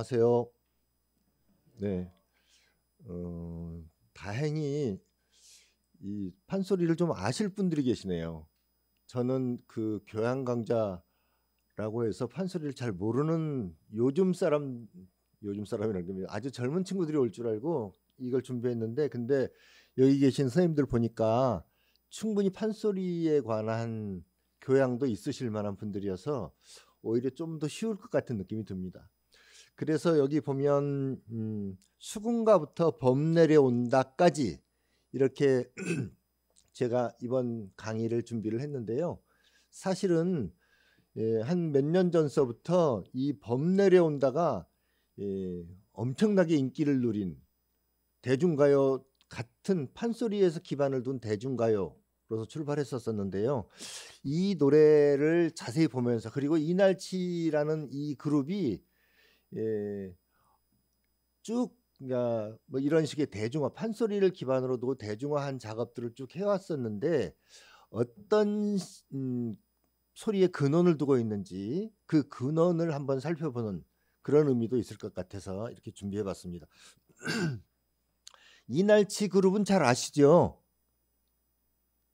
안녕하세요. 네, 어, 다행히 이 판소리를 좀 아실 분들이 계시네요. 저는 그 교양 강좌라고 해서 판소리를 잘 모르는 요즘 사람 요즘 사람이라는 게 아주 젊은 친구들이 올 줄 알고 이걸 준비했는데 근데 여기 계신 선생님들 보니까 충분히 판소리에 관한 교양도 있으실 만한 분들이어서 오히려 좀 더 쉬울 것 같은 느낌이 듭니다. 그래서 여기 보면 음, 수군가부터 범 내려온다까지 이렇게 제가 이번 강의를 준비를 했는데요. 사실은 예, 한몇 년 전서부터 이범 내려온다가 예, 엄청나게 인기를 누린 대중가요 같은 판소리에서 기반을 둔 대중가요로서 출발했었었는데요. 이 노래를 자세히 보면서 그리고 이날치라는 이 그룹이 예, 쭉그뭐 그러니까 이런 식의 대중화 판소리를 기반으로도 대중화한 작업들을 쭉 해왔었는데 어떤 음, 소리의 근원을 두고 있는지 그 근원을 한번 살펴보는 그런 의미도 있을 것 같아서 이렇게 준비해봤습니다. 이날치 그룹은 잘 아시죠?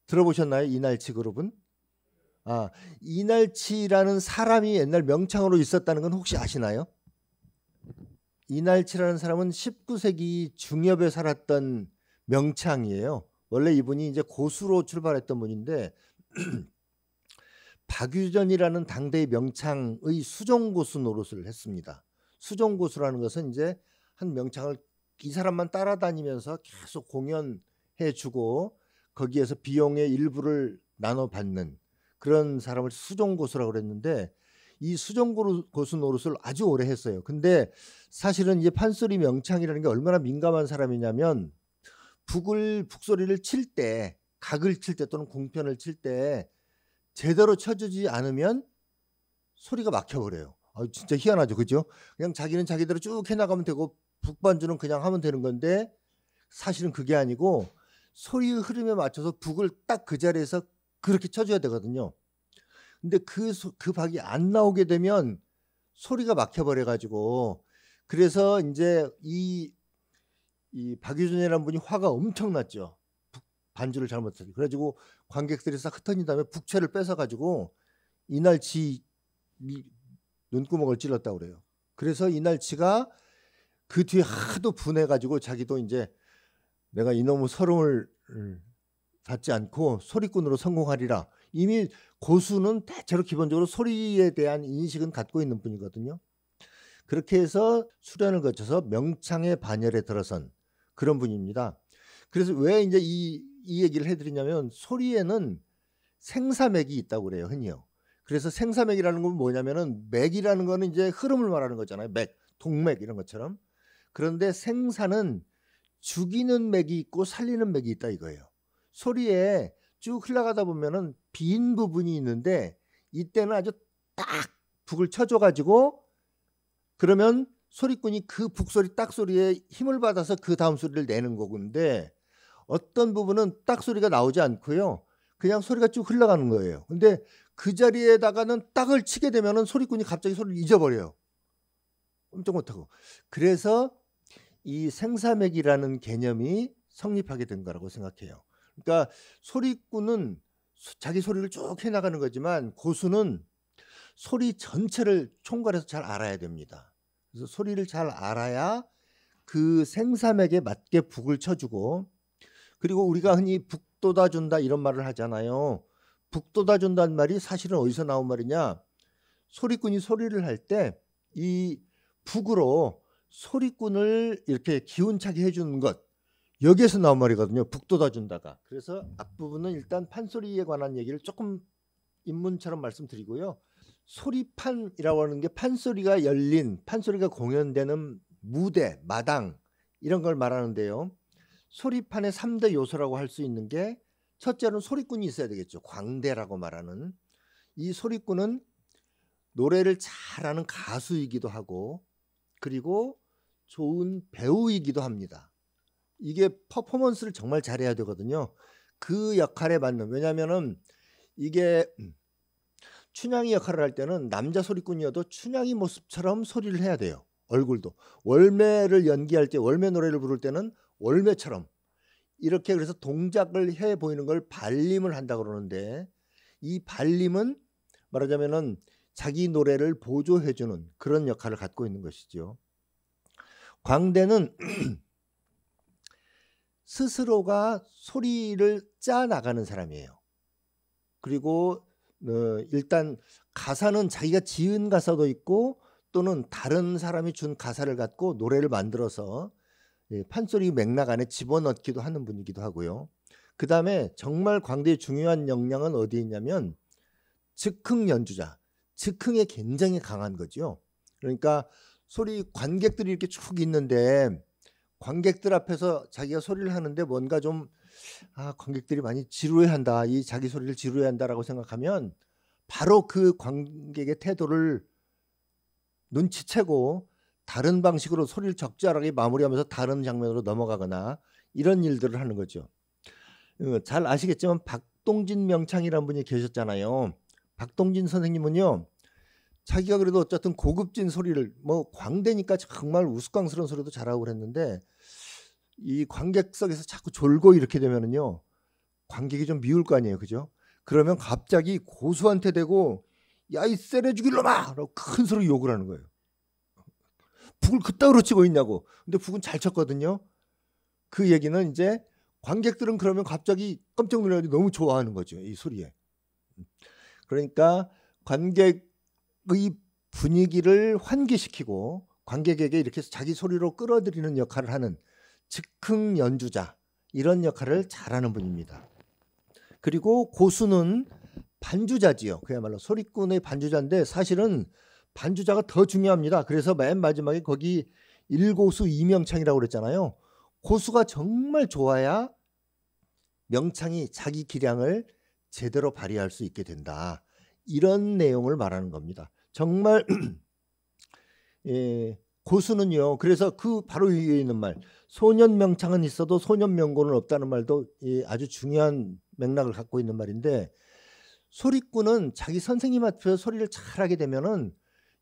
들어보셨나요? 이날치 그룹은? 아, 이날치라는 사람이 옛날 명창으로 있었다는 건 혹시 아시나요? 이날치라는 사람은 19세기 중엽에 살았던 명창이에요. 원래 이분이 이제 고수로 출발했던 분인데 박유전이라는 당대의 명창의 수종고수 노릇을 했습니다. 수종고수라는 것은 이제 한 명창을 이 사람만 따라다니면서 계속 공연해주고 거기에서 비용의 일부를 나눠 받는 그런 사람을 수종고수라고 그랬는데 이 수정 고수 노릇을 아주 오래 했어요. 근데 사실은 이제 판소리 명창이라는 게 얼마나 민감한 사람이냐면 북을 북소리를 칠 때 각을 칠 때 또는 공편을 칠 때 제대로 쳐주지 않으면 소리가 막혀버려요. 아 진짜 희한하죠, 그죠? 그냥 자기는 자기대로 쭉 해나가면 되고 북반주는 그냥 하면 되는 건데 사실은 그게 아니고 소리의 흐름에 맞춰서 북을 딱 그 자리에서 그렇게 쳐줘야 되거든요. 근데 그, 소, 그 박이 안 나오게 되면 소리가 막혀버려가지고 그래서 이제 이, 이 박유준이라는 분이 화가 엄청났죠. 반주를 잘못했죠. 그래가지고 관객들이 싹 흩어진 다음에 북채를 뺏어가지고 이날 지 눈구멍을 찔렀다고 그래요. 그래서 이날 치가 그 뒤에 하도 분해가지고 자기도 이제 내가 이놈의 서름을 음, 받지 않고 소리꾼으로 성공하리라. 이미 고수는 대체로 기본적으로 소리에 대한 인식은 갖고 있는 분이거든요. 그렇게 해서 수련을 거쳐서 명창의 반열에 들어선 그런 분입니다. 그래서 왜 이제 이, 이 얘기를 해드리냐면 소리에는 생사맥이 있다고 그래요, 흔히요. 그래서 생사맥이라는 건 뭐냐면은 맥이라는 거는 이제 흐름을 말하는 거잖아요. 맥, 동맥 이런 것처럼. 그런데 생사는 죽이는 맥이 있고 살리는 맥이 있다 이거예요. 소리에 쭉 흘러가다 보면은 빈 부분이 있는데 이때는 아주 딱 북을 쳐줘가지고 그러면 소리꾼이 그 북소리 딱소리에 힘을 받아서 그 다음 소리를 내는 거군데 어떤 부분은 딱소리가 나오지 않고요. 그냥 소리가 쭉 흘러가는 거예요. 근데 그 자리에다가는 딱을 치게 되면은 소리꾼이 갑자기 소리를 잊어버려요. 엄청 못하고. 그래서 이 생사맥이라는 개념이 성립하게 된 거라고 생각해요. 그러니까 소리꾼은 자기 소리를 쭉 해나가는 거지만 고수는 소리 전체를 총괄해서 잘 알아야 됩니다. 그래서 소리를 잘 알아야 그 생삼에게 맞게 북을 쳐주고 그리고 우리가 흔히 북돋아 준다 이런 말을 하잖아요. 북돋아 준다는 말이 사실은 어디서 나온 말이냐? 소리꾼이 소리를 할 때 이 북으로 소리꾼을 이렇게 기운차게 해주는 것 여기에서 나온 말이거든요. 북돋아 준다가. 그래서 앞부분은 일단 판소리에 관한 얘기를 조금 입문처럼 말씀드리고요. 소리판이라고 하는 게 판소리가 열린, 판소리가 공연되는 무대, 마당 이런 걸 말하는데요. 소리판의 3대 요소라고 할 수 있는 게 첫째는 로 소리꾼이 있어야 되겠죠. 광대라고 말하는 이 소리꾼은 노래를 잘하는 가수이기도 하고 그리고 좋은 배우이기도 합니다. 이게 퍼포먼스를 정말 잘해야 되거든요. 그 역할에 맞는 왜냐면은 이게 춘향이 역할을 할 때는 남자 소리꾼이어도 춘향이 모습처럼 소리를 해야 돼요. 얼굴도 월매를 연기할 때 월매 노래를 부를 때는 월매처럼 이렇게 그래서 동작을 해 보이는 걸 발림을 한다 그러는데 이 발림은 말하자면은 자기 노래를 보조해주는 그런 역할을 갖고 있는 것이죠. 광대는 스스로가 소리를 짜 나가는 사람이에요. 그리고 어, 일단 가사는 자기가 지은 가사도 있고 또는 다른 사람이 준 가사를 갖고 노래를 만들어서 예, 판소리 맥락 안에 집어넣기도 하는 분이기도 하고요. 그 다음에 정말 광대의 중요한 역량은 어디에 있냐면 즉흥 연주자, 즉흥에 굉장히 강한 거죠. 그러니까 소리 관객들이 이렇게 쭉 있는데 관객들 앞에서 자기가 소리를 하는데 뭔가 좀 아, 관객들이 많이 지루해한다. 이 자기 소리를 지루해한다라고 생각하면 바로 그 관객의 태도를 눈치채고 다른 방식으로 소리를 적절하게 마무리하면서 다른 장면으로 넘어가거나 이런 일들을 하는 거죠. 어, 잘 아시겠지만 박동진 명창이라는 분이 계셨잖아요. 박동진 선생님은요. 자기가 그래도 어쨌든 고급진 소리를 뭐 광대니까 정말 우스꽝스러운 소리도 잘하고 그랬는데 이 관객석에서 자꾸 졸고 이렇게 되면은요 관객이 좀 미울 거 아니에요 그죠 그러면 갑자기 고수한테 대고 야이 세레 죽일 놈아 큰 소리 욕을 하는 거예요 북을 그따위로 치고 있냐고 근데 북은 잘 쳤거든요 그 얘기는 이제 관객들은 그러면 갑자기 깜짝 놀라가 너무 좋아하는 거죠 이 소리에 음. 그러니까 관객 이 분위기를 환기시키고 관객에게 이렇게 자기 소리로 끌어들이는 역할을 하는 즉흥 연주자 이런 역할을 잘하는 분입니다. 그리고 고수는 반주자지요. 그야말로 소리꾼의 반주자인데 사실은 반주자가 더 중요합니다. 그래서 맨 마지막에 거기 일고수 이명창이라고 그랬잖아요. 고수가 정말 좋아야 명창이 자기 기량을 제대로 발휘할 수 있게 된다. 이런 내용을 말하는 겁니다. 정말 예, 고수는요. 그래서 그 바로 위에 있는 말 소년 명창은 있어도 소년 명곡은 없다는 말도 예, 아주 중요한 맥락을 갖고 있는 말인데 소리꾼은 자기 선생님 앞에서 소리를 잘하게 되면은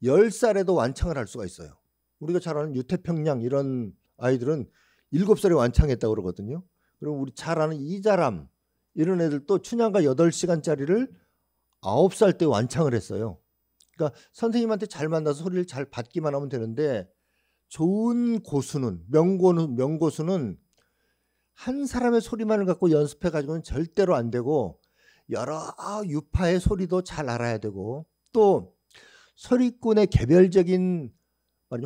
열살에도 완창을 할 수가 있어요. 우리가 잘 아는 유태평양 이런 아이들은 일곱 살에 완창했다고 그러거든요. 그리고 우리 잘 아는 이자람 이런 애들도 춘향가 여덟 시간짜리를 아홉 살 때 완창을 했어요. 그러니까 선생님한테 잘 만나서 소리를 잘 받기만 하면 되는데 좋은 고수는 명고는 명고수는 한 사람의 소리만을 갖고 연습해 가지고는 절대로 안 되고 여러 유파의 소리도 잘 알아야 되고 또 소리꾼의 개별적인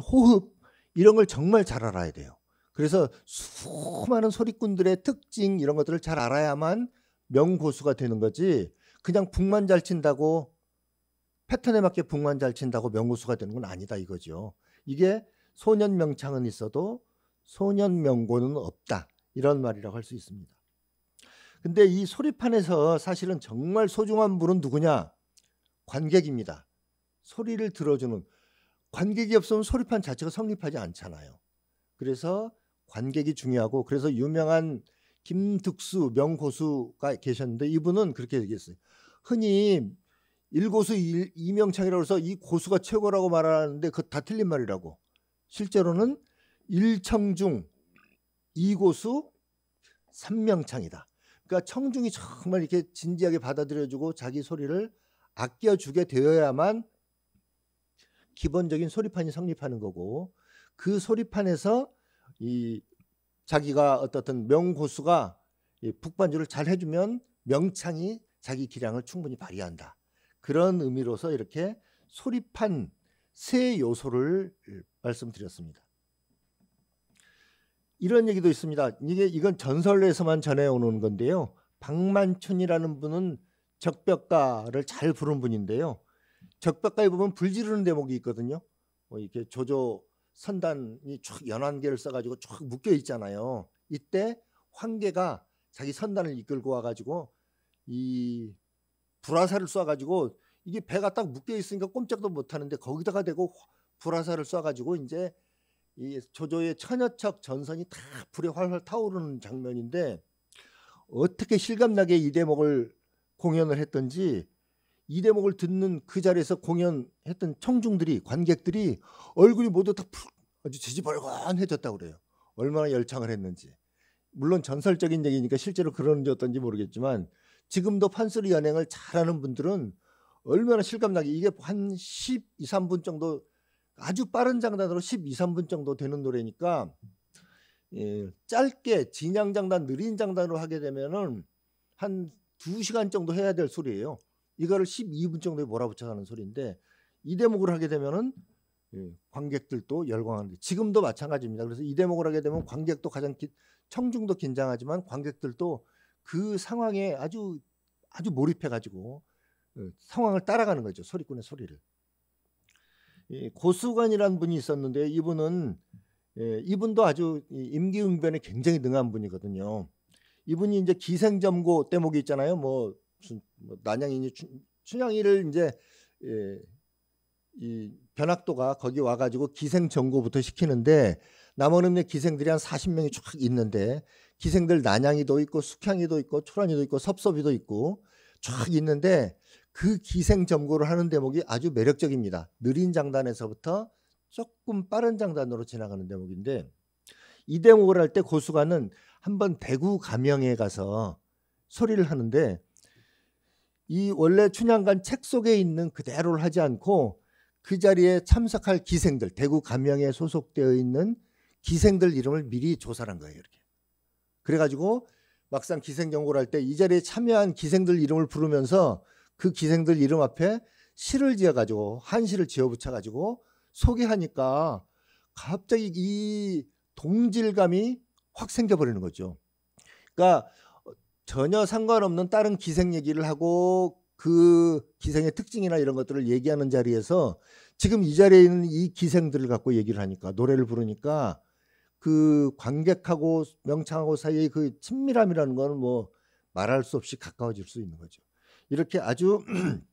호흡 이런 걸 정말 잘 알아야 돼요. 그래서 수많은 소리꾼들의 특징 이런 것들을 잘 알아야만 명고수가 되는 거지 그냥 북만 잘 친다고 패턴에 맞게 붕만 잘 친다고 명고수가 되는 건 아니다 이거죠. 이게 소년 명창은 있어도 소년 명고는 없다 이런 말이라고 할 수 있습니다. 근데 이 소리판에서 사실은 정말 소중한 분은 누구냐? 관객입니다. 소리를 들어주는 관객이 없으면 소리판 자체가 성립하지 않잖아요. 그래서 관객이 중요하고 그래서 유명한 김득수 명고수가 계셨는데 이분은 그렇게 얘기했어요. 흔히 일고수 일, 이명창이라고 해서 이 고수가 최고라고 말하는데 그거다 틀린 말이라고. 실제로는 일청중 이고수 삼명창이다. 그러니까 청중이 정말 이렇게 진지하게 받아들여주고 자기 소리를 아껴주게 되어야만 기본적인 소리판이 성립하는 거고 그 소리판에서 이 자기가 어떻든 명고수가 북반주를 잘 해주면 명창이 자기 기량을 충분히 발휘한다. 그런 의미로서 이렇게 소립한 세 요소를 말씀드렸습니다. 이런 얘기도 있습니다. 이게 이건 전설에서만 전해오는 건데요. 박만춘이라는 분은 적벽가를 잘 부른 분인데요. 적벽가에 보면 불지르는 대목이 있거든요. 뭐 이렇게 조조 선단이 쭉 연한계를 써가지고 쭉 묶여 있잖아요. 이때 황계가 자기 선단을 이끌고 와가지고 이 불화살을 쏴가지고 이게 배가 딱 묶여 있으니까 꼼짝도 못 하는데 거기다가 대고 불화살을 쏴가지고 이제 이 조조의 천여 척 전선이 다 불에 활활 타오르는 장면인데 어떻게 실감나게 이 대목을 공연을 했던지 이 대목을 듣는 그 자리에서 공연했던 청중들이 관객들이 얼굴이 모두 다 아주 지지벌건해졌다 그래요. 얼마나 열창을 했는지. 물론 전설적인 얘기니까 실제로 그러는지 어떤지 모르겠지만 지금도 판소리 연행을 잘하는 분들은 얼마나 실감나게 이게 한 12, 3분 정도 아주 빠른 장단으로 12, 3분 정도 되는 노래니까 예, 짧게 진양 장단, 느린 장단으로 하게 되면은 한 2시간 정도 해야 될 소리예요. 이거를 12분 정도에 몰아붙여 하는 소리인데 이 대목을 하게 되면은 예, 관객들도 열광하는데 지금도 마찬가지입니다. 그래서 이 대목을 하게 되면 관객도 가장 기, 청중도 긴장하지만 관객들도 그 상황에 아주 아주 몰입해 가지고 어, 상황을 따라가는 거죠 소리꾼의 소리를. 고수관이라는 분이 있었는데 이분은 예, 이분도 아주 임기응변에 굉장히 능한 분이거든요. 이분이 이제 기생점고 대목이 있잖아요. 뭐, 뭐 난양이니 춘향이를 이제 예, 이 변학도가 거기 와가지고 기생정고부터 시키는데 남원읍내 기생들이 한 40명이 쫙 있는데 기생들 난양이도 있고 숙향이도 있고 초란이도 있고 섭섭이도 있고 쫙 있는데 그 기생 점고를 하는 대목이 아주 매력적입니다. 느린 장단에서부터 조금 빠른 장단으로 지나가는 대목인데 이 대목을 할 때고수관은 한번 대구 감영에 가서 소리를 하는데 이 원래 춘향관 책 속에 있는 그대로를 하지 않고 그 자리에 참석할 기생들 대구 감영에 소속되어 있는 기생들 이름을 미리 조사한 거예요. 이렇게. 그래가지고 막상 기생 경고를 할 때 이 자리에 참여한 기생들 이름을 부르면서 그 기생들 이름 앞에 시를 지어가지고 한시를 지어 붙여가지고 소개하니까 갑자기 이 동질감이 확 생겨버리는 거죠. 그러니까 전혀 상관없는 다른 기생 얘기를 하고 그 기생의 특징이나 이런 것들을 얘기하는 자리에서 지금 이 자리에 있는 이 기생들을 갖고 얘기를 하니까 노래를 부르니까 그 관객하고 명창하고 사이의 그 친밀함이라는 거는 뭐 말할 수 없이 가까워질 수 있는 거죠. 이렇게 아주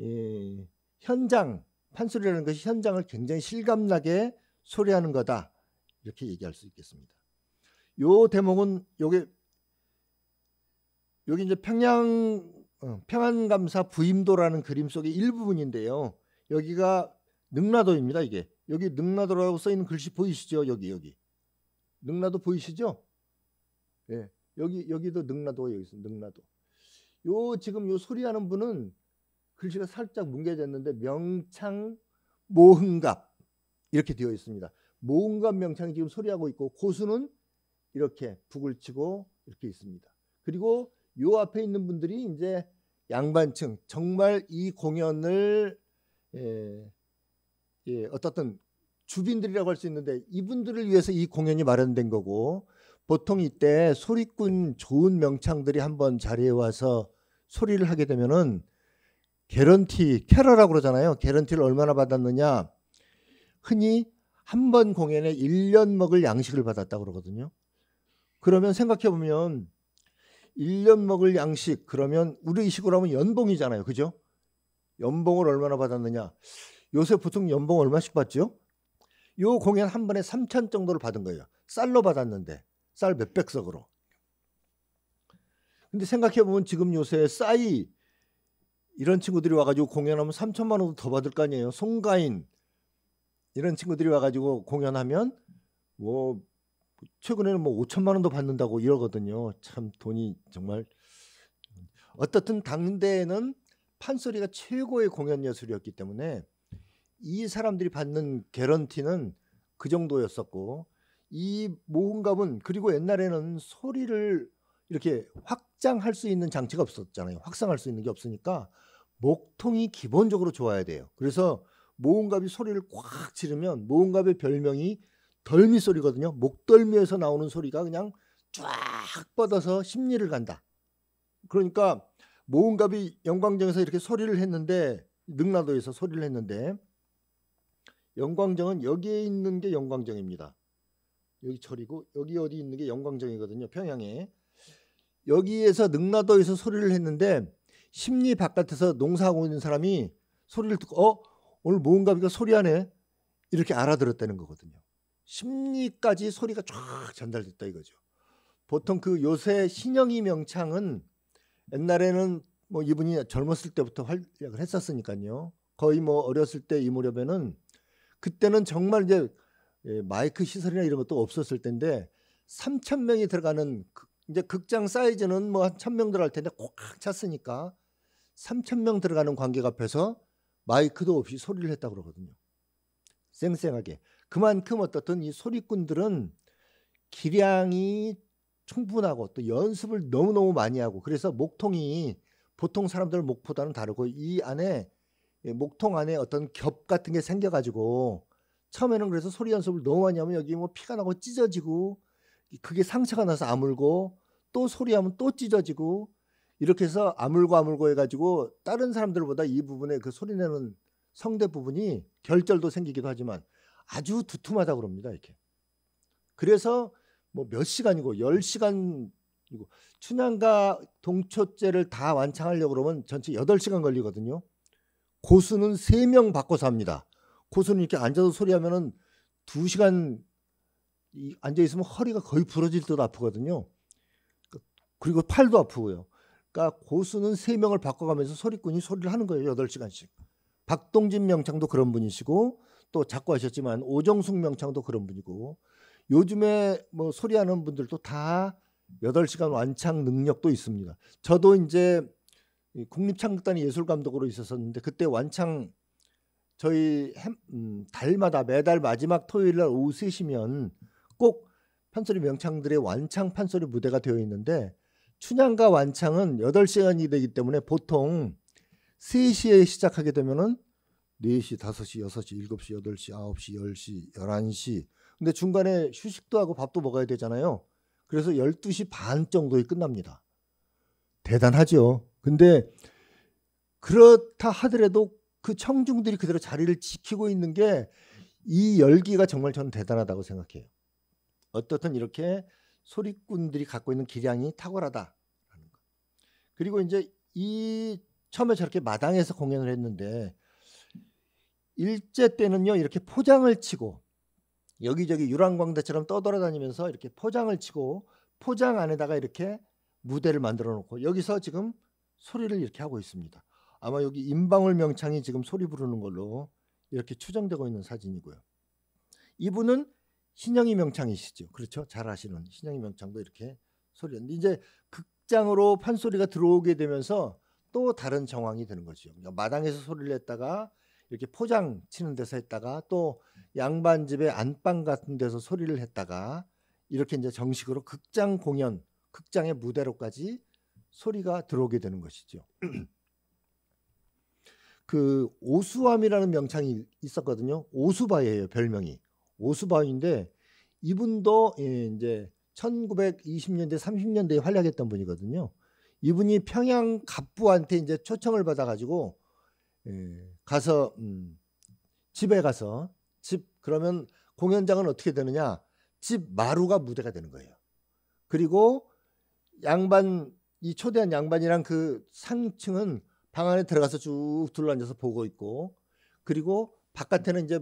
예, 현장 판소리라는 것이 현장을 굉장히 실감나게 소리하는 거다 이렇게 얘기할 수 있겠습니다. 요 대목은 요게 여기 이제 평양 어, 평안감사 부임도라는 그림 속의 일부분인데요. 여기가 능라도입니다. 이게 여기 능라도라고 써 있는 글씨 보이시죠? 여기 여기 능라도 보이시죠? 예, 여기 여기도 능라도가 여기 있습니 능라도. 요 지금 요 소리하는 분은 글씨가 살짝 뭉개졌는데 명창 모흥갑 이렇게 되어 있습니다. 모흥갑 명창이 지금 소리하고 있고 고수는 이렇게 북을 치고 이렇게 있습니다. 그리고 요 앞에 있는 분들이 이제 양반층 정말 이 공연을 예, 예, 어떻든 주빈들이라고할 수 있는데 이분들을 위해서 이 공연이 마련된 거고 보통 이때 소리꾼 좋은 명창들이 한번 자리에 와서 소리를 하게 되면은 개런티 캐러라고 그러잖아요. 개런티를 얼마나 받았느냐? 흔히 한 번 공연에 1년 먹을 양식을 받았다고 그러거든요. 그러면 생각해 보면 1년 먹을 양식 그러면 우리 식으로 하면 연봉이잖아요. 그죠? 연봉을 얼마나 받았느냐? 요새 보통 연봉 얼마씩 받죠? 요 공연 한 번에 3천 정도를 받은 거예요. 쌀로 받았는데 쌀 몇백 석으로. 근데 생각해 보면 지금 요새 싸이 이런 친구들이 와가지고 공연하면 3천만 원도 더 받을 거 아니에요. 송가인 이런 친구들이 와가지고 공연하면 뭐 최근에는 뭐 5천만 원도 받는다고 이러거든요. 참 돈이 정말 어떻든 당대에는 판소리가 최고의 공연 예술이었기 때문에 이 사람들이 받는 개런티는 그 정도였었고 이 모음값은 그리고 옛날에는 소리를 이렇게 확장할 수 있는 장치가 없었잖아요. 확장할 수 있는 게 없으니까 목통이 기본적으로 좋아야 돼요. 그래서 모음갑이 소리를 꽉 지르면 모음갑의 별명이 덜미 소리거든요. 목덜미에서 나오는 소리가 그냥 쫙 뻗어서 심리를 간다. 그러니까 모음갑이 영광정에서 이렇게 소리를 했는데 능라도에서 소리를 했는데 영광정은 여기에 있는 게 영광정입니다. 여기 절이고 여기 어디 있는 게 영광정이거든요. 평양에. 여기에서 능라도에서 소리를 했는데 심리 바깥에서 농사하고 있는 사람이 소리를 듣고 어 오늘 모가비가 소리하네 이렇게 알아들었다는 거거든요. 심리까지 소리가 쫙 전달됐다 이거죠. 보통 그 요새 신영희 명창은 옛날에는 뭐 이분이 젊었을 때부터 활약을 했었으니까요. 거의 뭐 어렸을 때 이무렵에는 그때는 정말 이제 예, 마이크 시설이나 이런 것도 없었을 텐데 3천 명이 들어가는 이제 극장 사이즈는 뭐 한 천명 들어갈 텐데 꽉 찼으니까 3천 명 들어가는 관객 앞에서 마이크도 없이 소리를 했다 그러거든요. 쌩쌩하게. 그만큼 어떻든 이 소리꾼들은 기량이 충분하고 또 연습을 너무너무 많이 하고 그래서 목통이 보통 사람들 목보다는 다르고 이 안에 예, 목통 안에 어떤 겹 같은 게 생겨가지고 처음에는 그래서 소리 연습을 너무 많이 하면 여기 뭐 피가 나고 찢어지고 그게 상처가 나서 아물고 또 소리하면 또 찢어지고 이렇게 해서 아물고 아물고 해가지고 다른 사람들보다 이 부분에 그 소리 내는 성대 부분이 결절도 생기기도 하지만 아주 두툼하다 그럽니다 이렇게 그래서 뭐 몇 시간이고 열 시간 이고 춘향가 동초제를 다 완창하려고 그러면 전체 여덟 시간 걸리거든요. 고수는 세 명 바꿔서 합니다. 고수는 이렇게 앉아서 소리하면은 두시간 앉아 있으면 허리가 거의 부러질 듯 아프거든요. 그러니까 그리고 팔도 아프고요. 그러니까 고수는 세명을 바꿔가면서 소리꾼이 소리를 하는 거예요. 여덟 시간씩 박동진 명창도 그런 분이시고 또 작고 하셨지만 오정숙 명창도 그런 분이고 요즘에 뭐 소리하는 분들도 다 여덟 시간 완창 능력도 있습니다. 저도 이제 국립창극단이 예술감독으로 있었었는데 그때 완창 저희 음, 달마다 매달 마지막 토요일 날 오후 3시면 꼭 판소리 명창들의 완창 판소리 무대가 되어 있는데 춘향과 완창은 8시간이 되기 때문에 보통 3시에 시작하게 되면은 4시, 5시, 6시, 7시, 8시, 9시, 10시, 11시. 근데 중간에 휴식도 하고 밥도 먹어야 되잖아요. 그래서 12시 반 정도에 끝납니다. 대단하죠. 근데 그렇다 하더라도 그 청중들이 그대로 자리를 지키고 있는 게 이 열기가 정말 저는 대단하다고 생각해요. 어떻든 이렇게 소리꾼들이 갖고 있는 기량이 탁월하다 그리고 이제 이 처음에 저렇게 마당에서 공연을 했는데 일제 때는요 이렇게 포장을 치고 여기저기 유랑광대처럼 떠돌아다니면서 이렇게 포장을 치고 포장 안에다가 이렇게 무대를 만들어 놓고 여기서 지금 소리를 이렇게 하고 있습니다. 아마 여기 임방울 명창이 지금 소리 부르는 걸로 이렇게 추정되고 있는 사진이고요. 이분은 신영희 명창이시죠. 그렇죠? 잘 아시는 신영희 명창도 이렇게 소리였는데 이제 극장으로 판소리가 들어오게 되면서 또 다른 정황이 되는 거죠. 그러니까 마당에서 소리를 냈다가 이렇게 포장 치는 데서 했다가 또 양반 집의 안방 같은 데서 소리를 했다가 이렇게 이제 정식으로 극장 공연, 극장의 무대로까지 소리가 들어오게 되는 것이죠. 그 오수암이라는 명창이 있었거든요. 오수바예요, 별명이. 오수바인데 이분도 예, 이제 1920년대 30년대에 활약했던 분이거든요. 이분이 평양 갑부한테 이제 초청을 받아 가지고 예, 가서 음, 집에 가서 집 그러면 공연장은 어떻게 되느냐? 집 마루가 무대가 되는 거예요. 그리고 양반 이 초대한 양반이랑 그 상층은 방 안에 들어가서 쭉 둘러앉아서 보고 있고 그리고 바깥에는 이제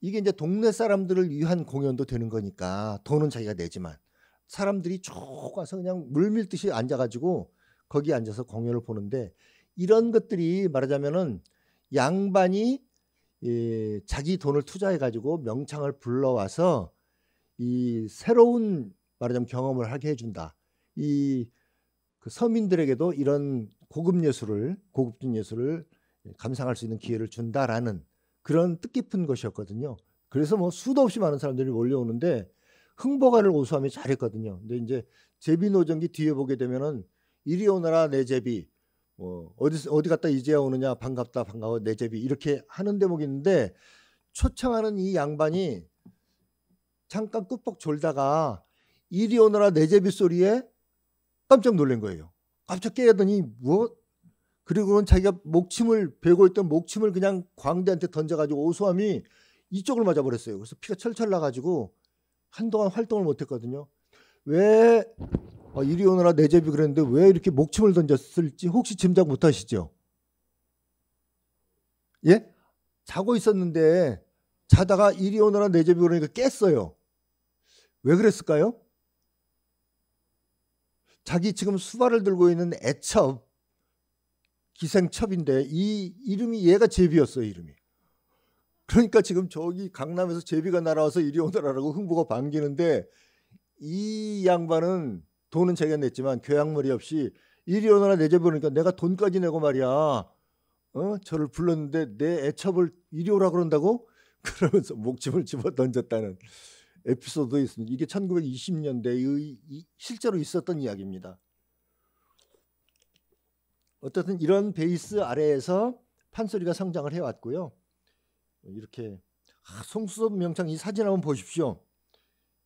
이게 이제 동네 사람들을 위한 공연도 되는 거니까 돈은 자기가 내지만 사람들이 쭉 와서 그냥 물밀듯이 앉아가지고 거기 앉아서 공연을 보는데 이런 것들이 말하자면은 양반이 예, 자기 돈을 투자해가지고 명창을 불러와서 이 새로운 말하자면 경험을 하게 해준다. 이그 서민들에게도 이런 고급 예술을 고급진 예술을 감상할 수 있는 기회를 준다라는 그런 뜻깊은 것이었거든요. 그래서 뭐 수도 없이 많은 사람들이 몰려오는데 흥보가를 오수함이 잘했거든요. 근데 이제 제비 노정기 뒤에 보게 되면은 이리 오너라 내 제비 뭐 어디 어디 갔다 이제야 오느냐 반갑다 반가워 내 제비 이렇게 하는 대목이 있는데 초청하는 이 양반이 잠깐 끄뻑 졸다가 이리 오너라 내 제비 소리에 깜짝 놀란 거예요. 깜짝 기 깨더니 뭐? 그리고는 자기가 목침을 베고 있던 목침을 그냥 광대한테 던져가지고 오수함이 이쪽을 맞아버렸어요. 그래서 피가 철철 나가지고 한동안 활동을 못했거든요. 왜 어, 이리 오느라 내 제비 그랬는데 왜 이렇게 목침을 던졌을지 혹시 짐작 못하시죠? 예? 자고 있었는데 자다가 이리 오느라 내 제비 그러니까 깼어요. 왜 그랬을까요? 자기 지금 수발을 들고 있는 애첩 기생첩인데 이 이름이 얘가 제비였어요 이름이. 그러니까 지금 저기 강남에서 제비가 날아와서 이리 오너라라고 흥부가 반기는데 이 양반은 돈은 제가 냈지만 교양머리 없이 이리 오너라 내줘보니까 내가 돈까지 내고 말이야. 어? 저를 불렀는데 내 애첩을 이리 오라 그런다고? 그러면서 목집을 집어 던졌다는 에피소드에 있습니다. 이게 1920년대의 실제로 있었던 이야기입니다. 어쨌든 이런 베이스 아래에서 판소리가 성장을 해왔고요. 이렇게 아, 송수섭 명창 이 사진 한번 보십시오.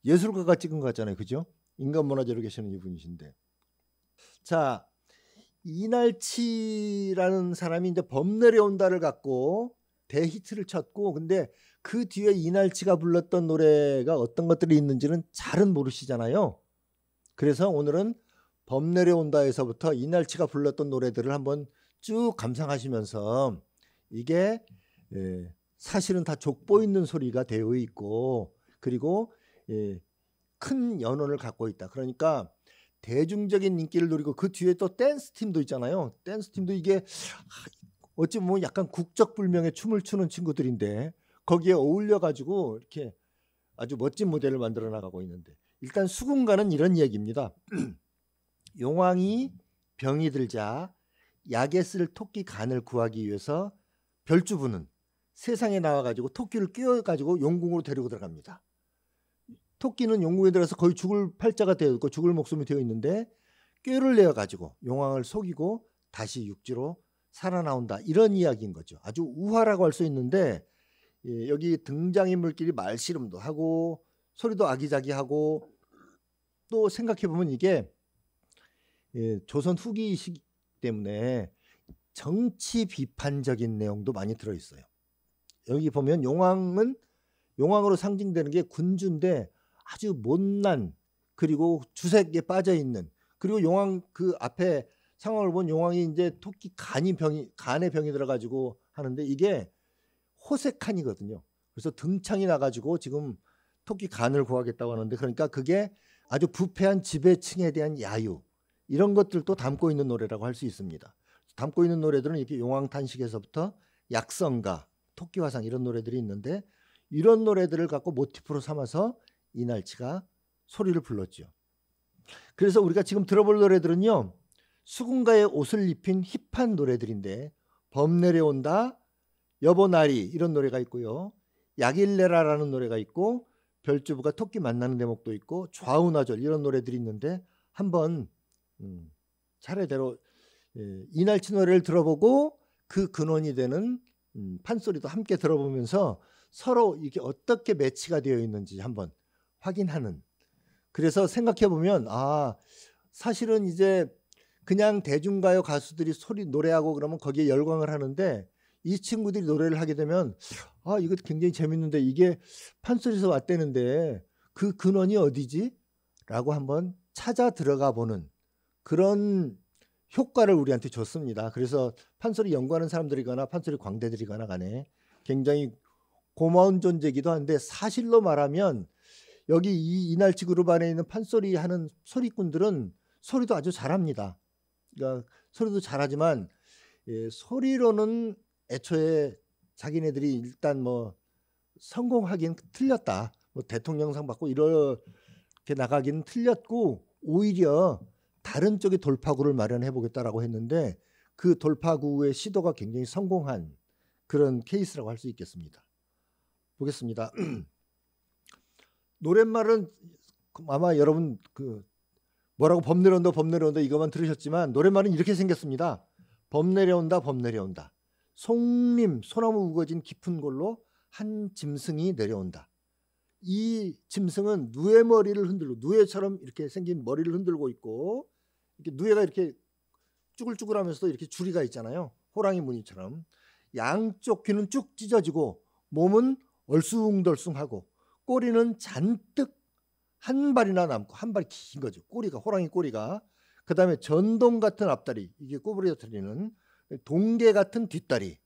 예술가가 찍은 것 같잖아요, 그죠? 인간문화재로 계시는 이분이신데. 자, 이날치라는 사람이 이제 범 내려온다를 갖고 대히트를 쳤고, 근데 그 뒤에 이날치가 불렀던 노래가 어떤 것들이 있는지는 잘은 모르시잖아요. 그래서 오늘은 범 내려온다에서부터 이날치가 불렀던 노래들을 한번 쭉 감상하시면서 이게 예, 사실은 다 족보 있는 소리가 되어 있고 그리고 예, 큰 연원을 갖고 있다. 그러니까 대중적인 인기를 누리고 그 뒤에 또 댄스 팀도 있잖아요. 댄스 팀도 이게 아, 어찌 보면 약간 국적 불명의 춤을 추는 친구들인데 거기에 어울려 가지고 이렇게 아주 멋진 모델을 만들어 나가고 있는데 일단 수군가는 이런 얘기입니다. 용왕이 병이 들자 약에 쓸 토끼 간을 구하기 위해서 별주부는 세상에 나와 가지고 토끼를 끼워 가지고 용궁으로 데리고 들어갑니다. 토끼는 용궁에 들어서 거의 죽을 팔자가 되어 있고 그 죽을 목숨이 되어 있는데 꾀를 내어 가지고 용왕을 속이고 다시 육지로 살아나온다 이런 이야기인 거죠. 아주 우화라고 할 수 있는데 예, 여기 등장인물끼리 말씨름도 하고 소리도 아기자기하고 또 생각해 보면 이게 예, 조선 후기이기 때문에 정치 비판적인 내용도 많이 들어 있어요. 여기 보면 용왕은 용왕으로 상징되는 게 군주인데 아주 못난 그리고 주색에 빠져 있는 그리고 용왕 그 앞에 상황을 본 용왕이 이제 토끼 간이 병이 간에 병이 들어가지고 하는데 이게 호색칸이거든요. 그래서 등창이 나가지고 지금 토끼 간을 구하겠다고 하는데 그러니까 그게 아주 부패한 지배층에 대한 야유 이런 것들도 담고 있는 노래라고 할 수 있습니다. 담고 있는 노래들은 이렇게 용왕탄식에서부터 약성가, 토끼화상 이런 노래들이 있는데 이런 노래들을 갖고 모티프로 삼아서 이날치가 소리를 불렀죠. 그래서 우리가 지금 들어볼 노래들은요. 수군가의 옷을 입힌 힙한 노래들인데 범 내려온다, 여보나리 이런 노래가 있고요. 야길레라라는 노래가 있고 별주부가 토끼 만나는 대목도 있고 좌우나절 이런 노래들이 있는데 한번 음, 차례대로 예, 이날치 노래를 들어보고 그 근원이 되는 음, 판소리도 함께 들어보면서 서로 이게 어떻게 매치가 되어 있는지 한번 확인하는 그래서 생각해 보면 아 사실은 이제 그냥 대중가요 가수들이 소리 노래하고 그러면 거기에 열광을 하는데 이 친구들이 노래를 하게 되면 아 이거 굉장히 재밌는데 이게 판소리에서 왔다는데 그 근원이 어디지? 라고 한번 찾아 들어가 보는 그런 효과를 우리한테 줬습니다. 그래서 판소리 연구하는 사람들이거나 판소리 광대들이거나 간에 굉장히 고마운 존재이기도 한데 사실로 말하면 여기 이 이날치 그룹 안에 있는 판소리 하는 소리꾼들은 소리도 아주 잘합니다. 그러니까 소리도 잘하지만 예, 소리로는 애초에 자기네들이 일단 뭐 성공하긴 틀렸다. 뭐 대통령상 받고 이렇게 나가기는 틀렸고 오히려 다른 쪽의 돌파구를 마련해 보겠다라고 했는데 그 돌파구의 시도가 굉장히 성공한 그런 케이스라고 할 수 있겠습니다. 보겠습니다. 노랫말은 아마 여러분 그 뭐라고 범 내려온다 범 내려온다 이것만 들으셨지만 노랫말은 이렇게 생겼습니다. 범 내려온다 범 내려온다. 송림 소나무 우거진 깊은 골로 한 짐승이 내려온다. 이 짐승은 누에 머리를 흔들고 누에처럼 이렇게 생긴 머리를 흔들고 있고 이렇게 누에가 이렇게 쭈글쭈글하면서도 이렇게 줄이가 있잖아요. 호랑이 무늬처럼 양쪽 귀는 쭉 찢어지고 몸은 얼숭덜숭하고 꼬리는 잔뜩 한 발이나 남고 한 발이 긴 거죠. 꼬리가 호랑이 꼬리가 그다음에 전동 같은 앞다리 이게 꼬부려 리 들리는 동계 같은 뒷다리,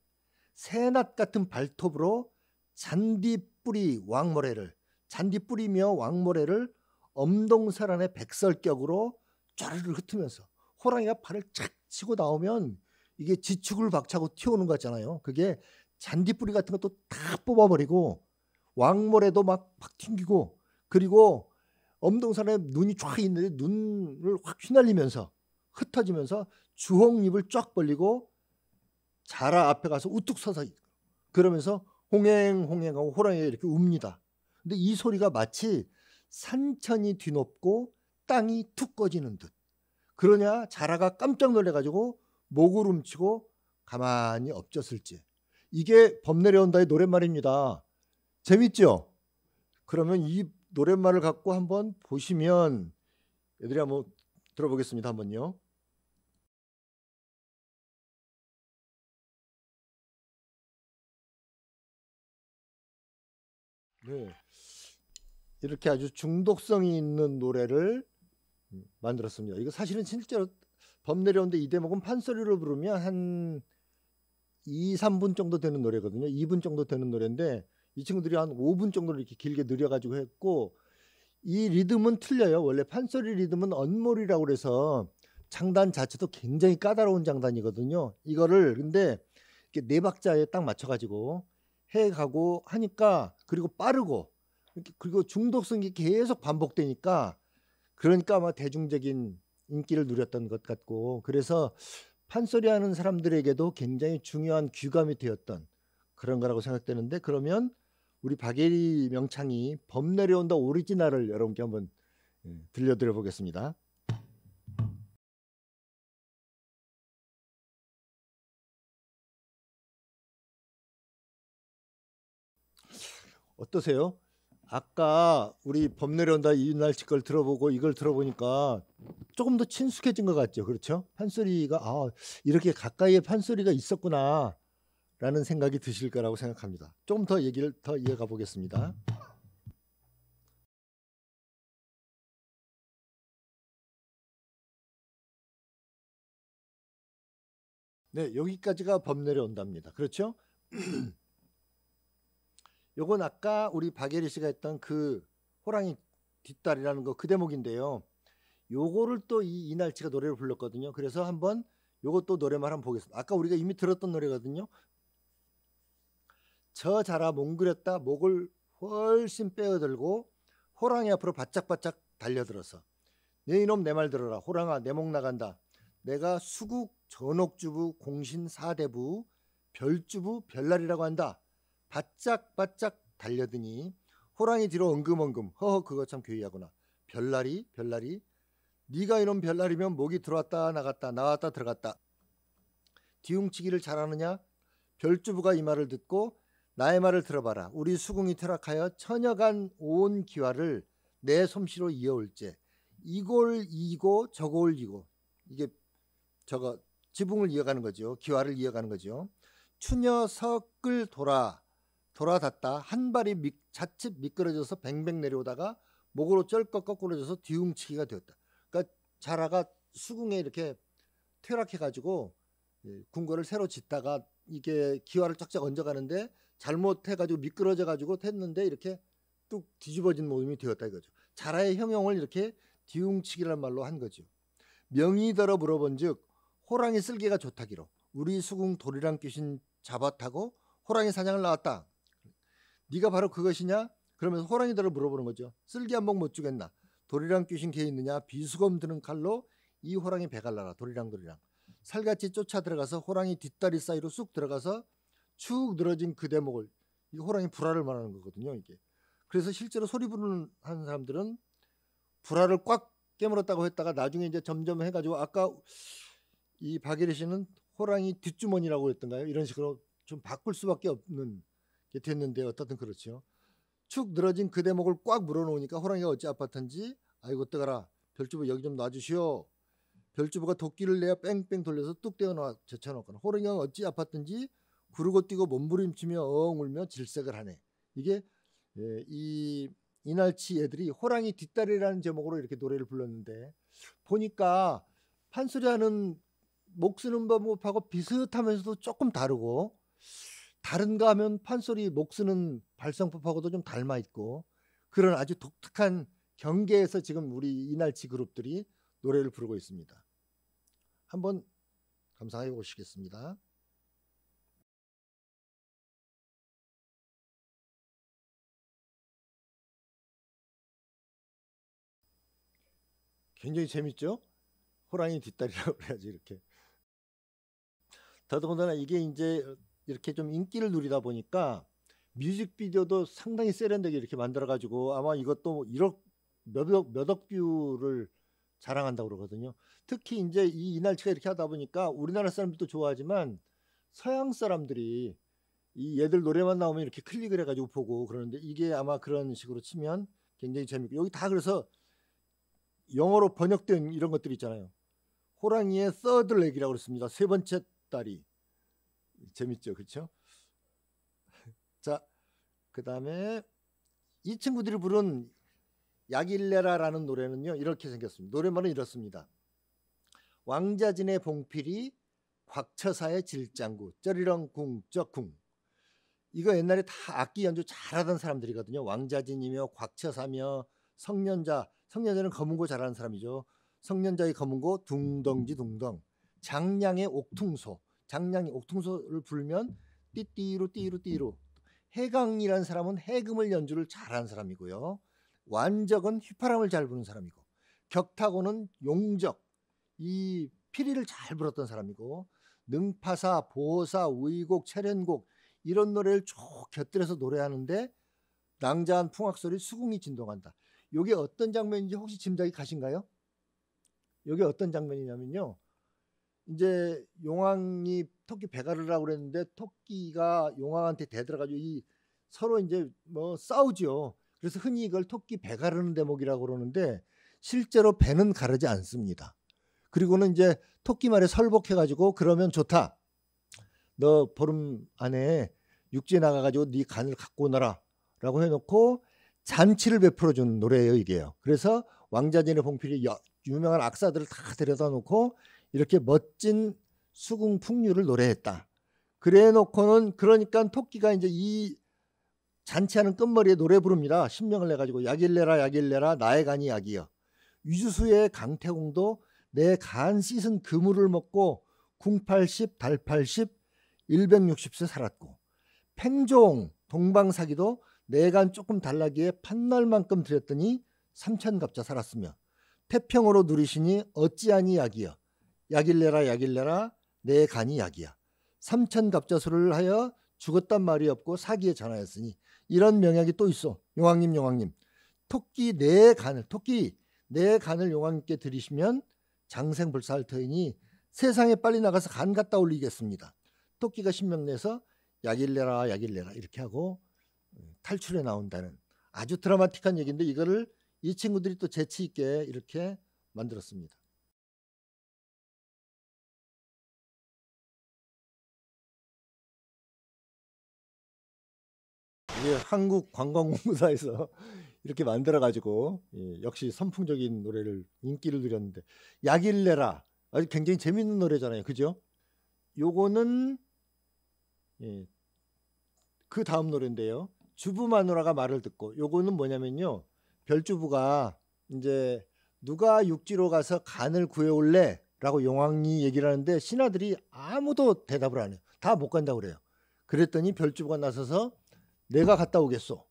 새 낫 같은 발톱으로 잔디뿌리 왕모래를 잔디뿌리며 왕모래를 엄동설 안의 백설격으로 좌르르 흩으면서 호랑이가 발을 착 치고 나오면 이게 지축을 박차고 튀어오는 것 같잖아요. 그게 잔디뿌리 같은 것도 다 뽑아버리고 왕모래도 막팍 튕기고 그리고 엄동산에 눈이 쫙 있는데 눈을 확 휘날리면서 흩어지면서 주홍잎을 쫙 벌리고 자라 앞에 가서 우뚝 서서 그러면서 홍행 홍행하고 호랑이가 이렇게 웁니다. 근데 이 소리가 마치 산천이 뒤덮고 땅이 툭 꺼지는 듯. 그러냐 자라가 깜짝 놀래가지고 목을 훔치고 가만히 엎졌을지. 이게 범 내려온다의 노랫말입니다. 재밌죠? 그러면 이 노랫말을 갖고 한번 보시면 애들이 한번 들어보겠습니다. 한번요. 네. 이렇게 아주 중독성이 있는 노래를 만들었습니다. 이거 사실은 실제로 범 내려온데 이 대목은 판소리로 부르면 한 2, 3분 정도 되는 노래거든요. 2분 정도 되는 노래인데 이 친구들이 한 5분 정도를 이렇게 길게 늘려가지고 했고 이 리듬은 틀려요. 원래 판소리 리듬은 언몰이라고 그래서 장단 자체도 굉장히 까다로운 장단이거든요. 이거를 근데 이렇게 네 박자에 딱 맞춰가지고 해가고 하니까 그리고 빠르고 그리고 중독성이 계속 반복되니까 그러니까 아마 대중적인 인기를 누렸던 것 같고 그래서 판소리 하는 사람들에게도 굉장히 중요한 귀감이 되었던 그런 거라고 생각되는데 그러면 우리 박예리 명창이 범 내려온다 오리지널을 여러분께 한번 예, 들려드려 보겠습니다. 어떠세요? 아까 우리 범내려온다 이날 씨걸 들어보고 이걸 들어보니까 조금 더 친숙해진 것 같죠. 그렇죠? 판소리가 아 이렇게 가까이에 판소리가 있었구나라는 생각이 드실 거라고 생각합니다. 조금 더 얘기를 더 이어가 보겠습니다. 네, 여기까지가 범내려온답니다. 그렇죠? 요건 아까 우리 박예리 씨가 했던 그 호랑이 뒷다리라는 거 그 대목인데요. 요거를 또 이 이날치가 노래를 불렀거든요. 그래서 한번 요것도 노래만 한번 보겠습니다. 아까 우리가 이미 들었던 노래거든요. 저 자라 몽그렸다 목을 훨씬 빼어들고 호랑이 앞으로 바짝바짝 달려들어서 네 이놈 내 말 들어라 호랑아 내 목 나간다 내가 수국 전옥주부 공신 사대부 별주부 별날이라고 한다 바짝바짝 달려드니 호랑이 뒤로 엉금엉금 허허 그거 참 괴이하구나 별날이 별날이 네가 이런 별날이면 목이 들어왔다 나갔다 나왔다 들어갔다 뒤움치기를 잘하느냐 별주부가 이 말을 듣고 나의 말을 들어봐라 우리 수궁이 퇴락하여 천여간 온 기화를 내 솜씨로 이어올제 이골 이고 저골 이고 이게 저거 지붕을 이어가는 거죠 기화를 이어가는 거죠 추녀 석을 돌아 돌아섰다 한 발이 미, 자칫 미끄러져서 뱅뱅 내려오다가 목으로 쩔꺽 거꾸로져서 뒤움치기가 되었다. 그러니까 자라가 수궁에 이렇게 퇴락해가지고 예, 궁궐을 새로 짓다가 이게 기와를 쫙쫙 얹어가는데 잘못해가지고 미끄러져가지고 했는데 이렇게 뚝 뒤집어진 모습이 되었다 이거죠. 자라의 형용을 이렇게 뒤움치기란 말로 한 거죠. 명의더러 물어본즉 호랑이 쓸개가 좋다기로 우리 수궁 도리랑 귀신 잡아타고 호랑이 사냥을 나왔다. 네가 바로 그것이냐? 그러면서 호랑이들을 물어보는 거죠. 쓸개 한번 못 주겠나? 돌이랑 귀신 개 있느냐? 비수검 드는 칼로 이 호랑이 배갈라라. 돌이랑 돌이랑. 살같이 쫓아 들어가서 호랑이 뒷다리 사이로 쑥 들어가서 축 늘어진 그 대목을 이 호랑이 불화를 말하는 거거든요. 이게. 그래서 실제로 소리 부르는 하는 사람들은 불화를 꽉 깨물었다고 했다가 나중에 이제 점점 해가지고 아까 이 박예리 씨는 호랑이 뒷주머니라고 했던가요? 이런 식으로 좀 바꿀 수밖에 없는 예, 됐는데 어떻든 그렇죠. 축 늘어진 그 대목을 꽉 물어놓으니까 호랑이가 어찌 아팠던지 아이고 뜨거라 별주부 여기 좀 놔주시오. 별주부가 도끼를 내어 뺑뺑 돌려서 뚝 떼어놔 젖혀놓거나 호랑이가 어찌 아팠던지 구르고 뛰고 몸부림치며 엉 울며 질색을 하네. 이게 예, 이 이날치 애들이 호랑이 뒷다리라는 제목으로 이렇게 노래를 불렀는데 보니까 판소리하는 목 쓰는 방법하고 비슷하면서도 조금 다르고 다른가 하면 판소리 목 쓰는 발성법하고도 좀 닮아 있고 그런 아주 독특한 경계에서 지금 우리 이날치 그룹들이 노래를 부르고 있습니다. 한번 감상해 보시겠습니다. 굉장히 재밌죠? 호랑이 뒷다리라고 그야지 이렇게. 더더군다나 이게 이제 이렇게 좀 인기를 누리다 보니까 뮤직비디오도 상당히 세련되게 이렇게 만들어가지고 아마 이것도 1억 뭐 몇억 몇억 뷰를 자랑한다고 그러거든요. 특히 이제 이 이날치가 이렇게 하다 보니까 우리나라 사람들도 좋아하지만 서양 사람들이 이 얘들 노래만 나오면 이렇게 클릭을 해가지고 보고 그러는데 이게 아마 그런 식으로 치면 굉장히 재밌고 여기 다 그래서 영어로 번역된 이런 것들이 있잖아요. 호랑이의 서드 렉이라고 그랬습니다. 세 번째 다리. 재밌죠, 그렇죠? 자, 그 다음에 이 친구들이 부른 약일레라라는 노래는요 이렇게 생겼습니다. 노래말은 이렇습니다. 왕자진의 봉필이 곽처사의 질장구 쩌리렁 궁쩍궁 이거 옛날에 다 악기 연주 잘하던 사람들이거든요. 왕자진이며 곽처사며 성년자 성년자는 검은고 잘하는 사람이죠. 성년자의 검은고 둥덩지 둥덩 장량의 옥퉁소 장량이 옥통소를 불면 띠띠로 띠로 띠로 해강이라는 사람은 해금을 연주를 잘하는 사람이고요. 완적은 휘파람을 잘 부는 사람이고 격타고는 용적 이 피리를 잘 불었던 사람이고 능파사, 보호사, 우이곡, 체련곡 이런 노래를 쭉 곁들여서 노래하는데 낭자한 풍악소리 수궁이 진동한다. 요게 어떤 장면인지 혹시 짐작이 가신가요? 요게 어떤 장면이냐면요. 이제 용왕이 토끼 배가르라고 그랬는데 토끼가 용왕한테 대들어가지고 이 서로 이제 뭐 싸우죠. 그래서 흔히 이걸 토끼 배 가르는 대목이라고 그러는데 실제로 배는 가르지 않습니다. 그리고는 이제 토끼 말에 설복해가지고 그러면 좋다. 너 보름 안에 육지에 나가가지고 네 간을 갖고 오너라라고 해놓고 잔치를 베풀어 준 노래예요 이게요. 그래서 왕자진의 봉필이 유명한 악사들을 다 데려다 놓고 이렇게 멋진 수궁 풍류를 노래했다. 그래 놓고는 그러니까 토끼가 이제 이 잔치하는 끝머리에 노래 부릅니다. 신명을 내가지고 야길래라 야길래라 나의 간이 약이여. 위주수의 강태공도 내 간 씻은 그물을 먹고 궁80 달팔0 160세 살았고 팽종 동방사기도 내 간 조금 달라기에 판날만큼 드렸더니 삼천갑자 살았으며 태평으로 누리시니 어찌하니 약이여 약일래라 약일래라 내 간이 약이야. 삼천 갑자수를 하여 죽었단 말이 없고 사기에 전하였으니 이런 명약이 또 있어. 용왕님 용왕님 토끼 내 간을 토끼 내 간을 용왕님께 드리시면 장생불사할 터이니 세상에 빨리 나가서 간 갖다 올리겠습니다. 토끼가 신명내서 약일래라 약일래라 이렇게 하고 음, 탈출해 나온다는 아주 드라마틱한 얘기인데 이거를 이 친구들이 또 재치 있게 이렇게 만들었습니다. 이게 한국 관광공사에서 이렇게 만들어가지고 예, 역시 선풍적인 노래를 인기를 누렸는데 약일레라 아주 굉장히 재밌는 노래잖아요, 그죠? 요거는 예, 그 다음 노래인데요. 주부 마누라가 말을 듣고 요거는 뭐냐면요. 별주부가 이제 누가 육지로 가서 간을 구해올래? 라고 용왕이 얘기를 하는데 신하들이 아무도 대답을 안 해요. 다 못 간다고 그래요. 그랬더니 별주부가 나서서 내가 갔다 오겠소.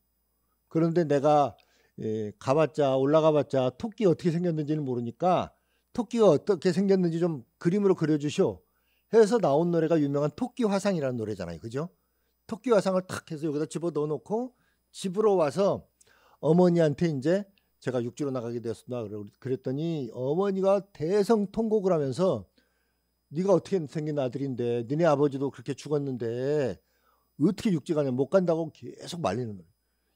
그런데 내가 예, 가봤자 올라가봤자 토끼 어떻게 생겼는지는 모르니까 토끼가 어떻게 생겼는지 좀 그림으로 그려주시오. 해서 나온 노래가 유명한 토끼 화상이라는 노래잖아요. 그죠? 토끼 화상을 탁 해서 여기다 집어 넣어놓고 집으로 와서 어머니한테 이제 제가 육지로 나가게 되었습니다. 그랬더니 어머니가 대성통곡을 하면서 네가 어떻게 생긴 아들인데 니네 아버지도 그렇게 죽었는데 어떻게 육지간에 못 간다고 계속 말리는 거예요.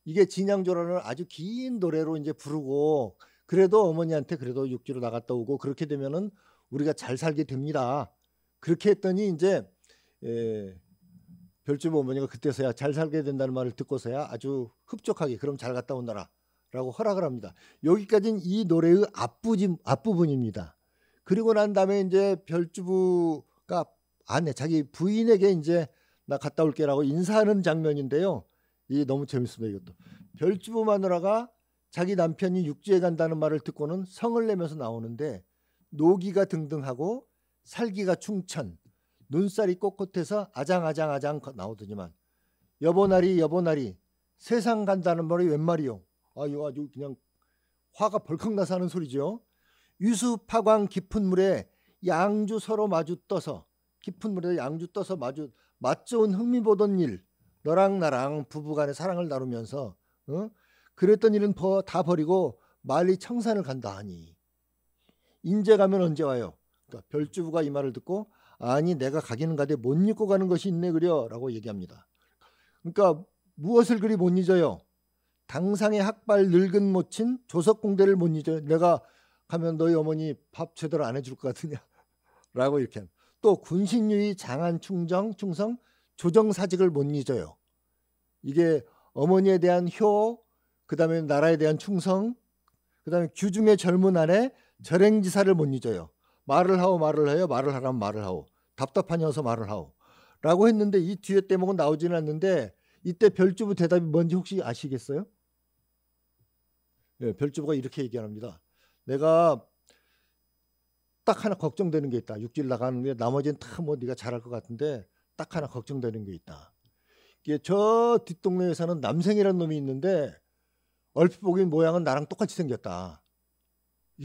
이게 진양조라는 아주 긴 노래로 이제 부르고 그래도 어머니한테 그래도 육지로 나갔다 오고 그렇게 되면은 우리가 잘 살게 됩니다. 그렇게 했더니 이제 예, 별주부 어머니가 그때서야 잘 살게 된다는 말을 듣고서야 아주 흡족하게 그럼 잘 갔다 온다라라고 허락을 합니다. 여기까지는 이 노래의 앞부분 앞부분입니다. 그리고 난 다음에 이제 별주부가 아내 네, 자기 부인에게 이제 나 갔다 올게라고 인사하는 장면인데요. 이 너무 재밌습니다 이것도. 별주부 마누라가 자기 남편이 육지에 간다는 말을 듣고는 성을 내면서 나오는데 노기가 등등하고 살기가 충천 눈살이 꼿꼿해서 아장아장아장 나오더니만 여보나리 여보나리 세상 간다는 말이 웬 말이요? 아유 아주 그냥 화가 벌컥 나서 하는 소리죠. 유수 파광 깊은 물에 양주 서로 마주 떠서 깊은 물에 양주 떠서 마주 맛 좋은 흥미보던 일, 너랑 나랑 부부간의 사랑을 나누면서 어? 그랬던 일은 버, 다 버리고 말리 청산을 간다 하니 인제 가면 언제 와요? 그러니까 별주부가 이 말을 듣고 아니 내가 가기는 가되 못 잊고 가는 것이 있네 그려라고 얘기합니다. 그러니까 무엇을 그리 못 잊어요? 당상의 학발 늙은 모친 조석공대를 못 잊어요. 내가 가면 너희 어머니 밥 제대로 안 해줄 것 같으냐? 라고 이렇게. 또 군신유의 장한 충정 충성 조정사직을 못 잊어요. 이게 어머니에 대한 효, 그다음에 나라에 대한 충성, 그다음에 규중의 젊은 아내 절행지사를 못 잊어요. 말을 하오 말을 하여 말을 하라 말을 하오 답답하녀서 말을 하오 라고 했는데 이 뒤에 대목은 나오지는 않는데 이때 별주부 대답이 뭔지 혹시 아시겠어요? 예, 별주부가 이렇게 얘기합니다. 내가 딱 하나 걱정되는 게 있다. 육질 나가는데 나머지는 다뭐 네가 잘할 것 같은데 딱 하나 걱정되는 게 있다. 이게 저 뒷동네에 사는 남생이라는 놈이 있는데 얼핏 보기엔 모양은 나랑 똑같이 생겼다.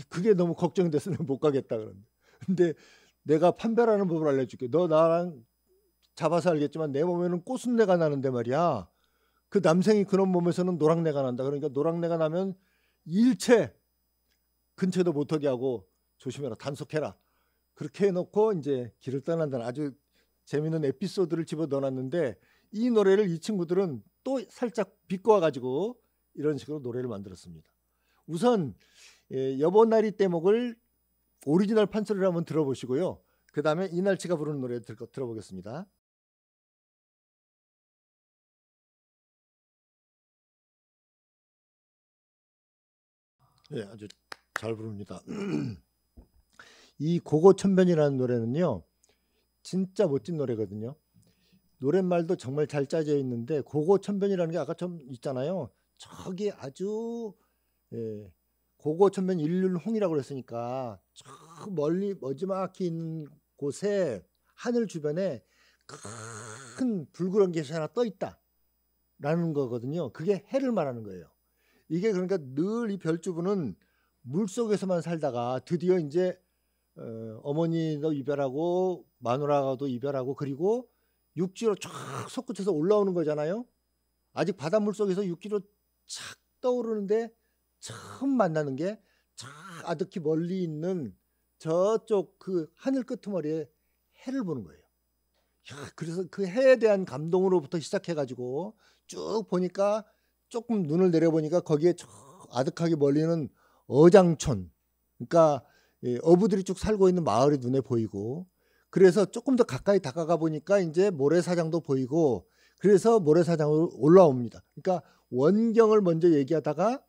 그게 너무 걱정이 돼서 는못 가겠다 그런데. 근데 내가 판별하는 법을 알려줄게. 너 나랑 잡아서 알겠지만 내 몸에는 꽃순내가 나는데 말이야. 그 남생이 그런 몸에서는 노랑내가 난다. 그러니까 노랑내가 나면 일체 근처도 못하게 하고 조심해라 단속해라 그렇게 해놓고 이제 길을 떠난다는 아주 재미있는 에피소드를 집어 넣어놨는데 이 노래를 이 친구들은 또 살짝 비꼬아 가지고 이런 식으로 노래를 만들었습니다. 우선 예, 여보나리 떼목을 오리지널 판소리를 한번 들어보시고요. 그 다음에 이날치가 부르는 노래 들, 들어보겠습니다. 예, 아주 잘 부릅니다. 이 고고천변이라는 노래는요. 진짜 멋진 노래거든요. 노랫말도 정말 잘 짜져 있는데 고고천변이라는 게 아까 좀 있잖아요. 저기 아주 예, 고고천변 일륜홍이라고 그랬으니까 저 멀리 머지막히 있는 곳에 하늘 주변에 큰 불그런 게 하나 떠 있다라는 거거든요. 그게 해를 말하는 거예요. 이게 그러니까 늘 이 별주부는 물 속에서만 살다가 드디어 이제 어, 머니도 이별하고 마누라도 이별하고 그리고 육지로 쫙 솟구쳐서 올라오는 거잖아요. 아직 바닷물 속에서 육지로 착 떠오르는데 처음 만나는 게저 아득히 멀리 있는 저쪽 그 하늘 끄트머리에 해를 보는 거예요. 야, 그래서 그 해에 대한 감동으로부터 시작해가지고 쭉 보니까 조금 눈을 내려보니까 거기에 저 아득하게 멀리는 어장촌. 그러니까 예, 어부들이 쭉 살고 있는 마을이 눈에 보이고 그래서 조금 더 가까이 다가가 보니까 이제 모래사장도 보이고 그래서 모래사장으로 올라옵니다. 그러니까 원경을 먼저 얘기하다가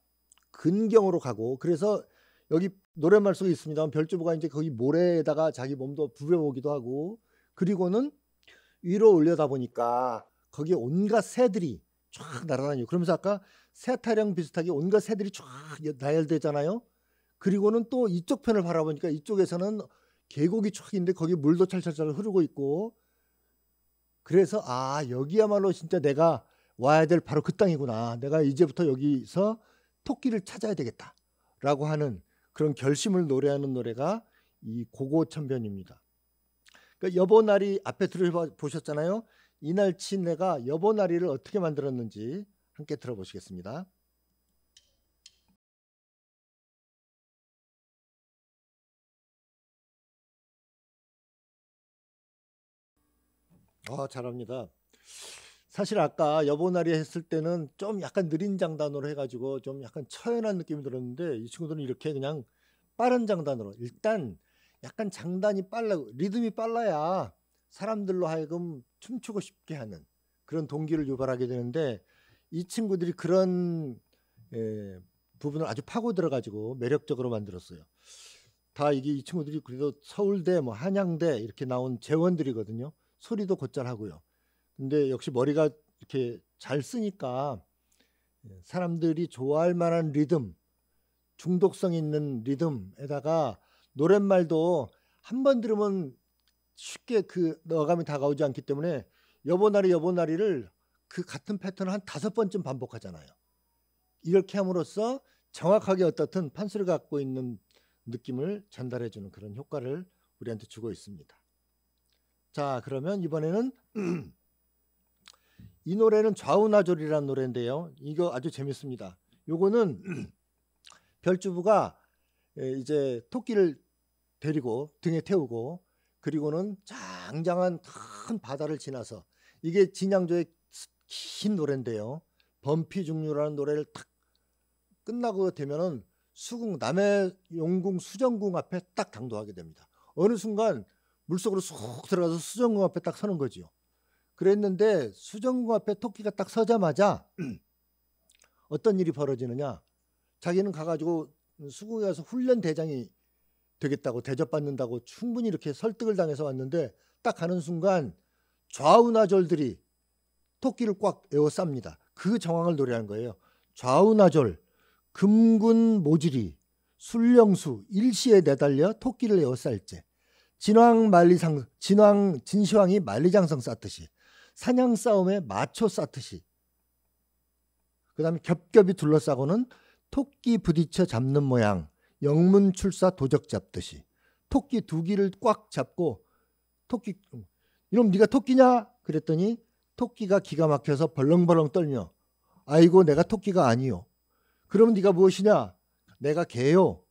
근경으로 가고 그래서 여기 노랫말 속에 있습니다. 별주부가 이제 거기 모래에다가 자기 몸도 부벼보기도 하고 그리고는 위로 올려다 보니까 거기에 온갖 새들이 쫙 날아다니고 그러면서 아까 새타령 비슷하게 온갖 새들이 쫙 나열되잖아요. 그리고는 또 이쪽 편을 바라보니까 이쪽에서는 계곡이 촥인데 거기 물도 찰찰찰 흐르고 있고 그래서 아 여기야말로 진짜 내가 와야 될 바로 그 땅이구나 내가 이제부터 여기서 토끼를 찾아야 되겠다라고 하는 그런 결심을 노래하는 노래가 이 고고천변입니다. 그러니까 여보나리 앞에 들어보셨잖아요. 이날친 내가 여보나리를 어떻게 만들었는지 함께 들어보시겠습니다. 아, 잘합니다. 사실 아까 여보나리 했을 때는 좀 약간 느린 장단으로 해가지고 좀 약간 처연한 느낌이 들었는데 이 친구들은 이렇게 그냥 빠른 장단으로 일단 약간 장단이 빨라 리듬이 빨라야 사람들로 하여금 춤추고 싶게 하는 그런 동기를 유발하게 되는데 이 친구들이 그런 에, 예, 부분을 아주 파고 들어가지고 매력적으로 만들었어요. 다 이게 이 친구들이 그래도 서울대 뭐 한양대 이렇게 나온 재원들이거든요. 소리도 곧잘 하고요. 근데 역시 머리가 이렇게 잘 쓰니까 사람들이 좋아할 만한 리듬, 중독성 있는 리듬에다가 노랫말도 한 번 들으면 쉽게 그 어감이 다가오지 않기 때문에 여보나리 여보나리를 그 같은 패턴을 한 다섯 번쯤 반복하잖아요. 이렇게 함으로써 정확하게 어떻든 판수를 갖고 있는 느낌을 전달해 주는 그런 효과를 우리한테 주고 있습니다. 자, 그러면 이번에는 이 노래는 좌우나졸이라는 노래인데요. 이거 아주 재밌습니다. 요거는 별주부가 이제 토끼를 데리고 등에 태우고 그리고는 장장한 큰 바다를 지나서 이게 진양조의 긴 노래인데요. 범피 중류라는 노래를 탁 끝나고 되면은 수궁 남해 용궁 수정궁 앞에 딱 당도하게 됩니다. 어느 순간 물속으로 쏙 들어가서 수정궁 앞에 딱 서는 거지요. 그랬는데 수정궁 앞에 토끼가 딱 서자마자 어떤 일이 벌어지느냐. 자기는 가가지고 수궁에 가서 훈련 대장이 되겠다고 대접받는다고 충분히 이렇게 설득을 당해서 왔는데 딱 가는 순간 좌우나졸들이 토끼를 꽉 에워쌉니다. 그 정황을 노래한 거예요. 좌우나졸, 금군 모질이, 술령수, 일시에 내달려 토끼를 에워쌀 때 진왕 만리상 진왕 진시황이 만리장성 쌓듯이 사냥 싸움에 마초 쌓듯이 그다음에 겹겹이 둘러싸고는 토끼 부딪혀 잡는 모양 영문 출사 도적 잡듯이 토끼 두귀를꽉 잡고 토끼 이놈 네가 토끼냐 그랬더니 토끼가 기가 막혀서 벌렁벌렁 떨며 아이고 내가 토끼가 아니요 그럼 네가 무엇이냐 내가 개요